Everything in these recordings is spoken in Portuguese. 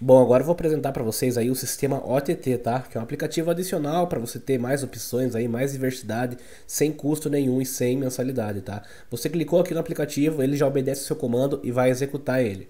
Bom, agora eu vou apresentar para vocês aí o sistema OTT, tá? Que é um aplicativo adicional para você ter mais opções aí, mais diversidade, sem custo nenhum e sem mensalidade, tá? Você clicou aqui no aplicativo, ele já obedece o seu comando e vai executar ele.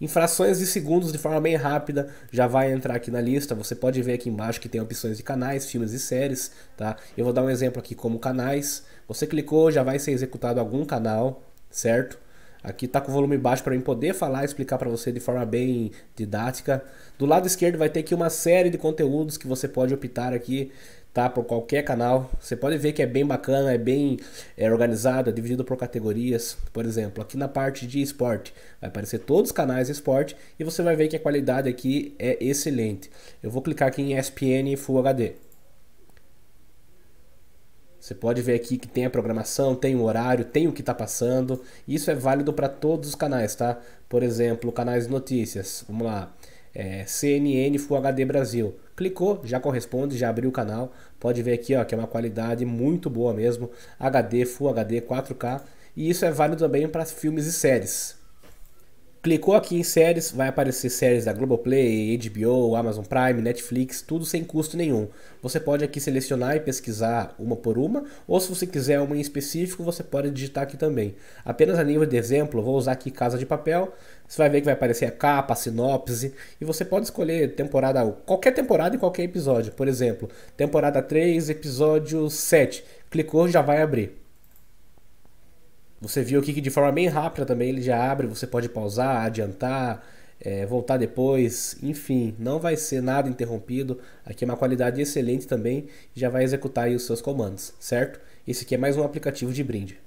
Em frações de segundos, de forma bem rápida, já vai entrar aqui na lista. Você pode ver aqui embaixo que tem opções de canais, filmes e séries, tá? Eu vou dar um exemplo aqui como canais. Você clicou, já vai ser executado algum canal, certo? Aqui tá com o volume baixo para mim poder falar e explicar para você de forma bem didática. Do lado esquerdo vai ter aqui uma série de conteúdos que você pode optar aqui, tá? Por qualquer canal. Você pode ver que é bem bacana, é bem é, organizado, é dividido por categorias. Por exemplo, aqui na parte de esporte, vai aparecer todos os canais de esporte e você vai ver que a qualidade aqui é excelente. Eu vou clicar aqui em ESPN Full HD. Você pode ver aqui que tem a programação, tem o horário, tem o que está passando. Isso é válido para todos os canais, tá? Por exemplo, canais de notícias. Vamos lá. É, CNN Full HD Brasil. Clicou, já corresponde, já abriu o canal. Pode ver aqui ó, que é uma qualidade muito boa mesmo. HD, Full HD, 4K. E isso é válido também para filmes e séries. Clicou aqui em séries, vai aparecer séries da Globoplay, HBO, Amazon Prime, Netflix, tudo sem custo nenhum. Você pode aqui selecionar e pesquisar uma por uma, ou se você quiser uma em específico, você pode digitar aqui também. Apenas a nível de exemplo, vou usar aqui Casa de Papel, você vai ver que vai aparecer a capa, a sinopse, e você pode escolher temporada, qualquer temporada e qualquer episódio. Por exemplo, temporada 3, episódio 7. Clicou, já vai abrir. Você viu aqui que de forma bem rápida também ele já abre, você pode pausar, adiantar, é, voltar depois, enfim, não vai ser nada interrompido. Aqui é uma qualidade excelente também, já vai executar os seus comandos, certo? Esse aqui é mais um aplicativo de brinde.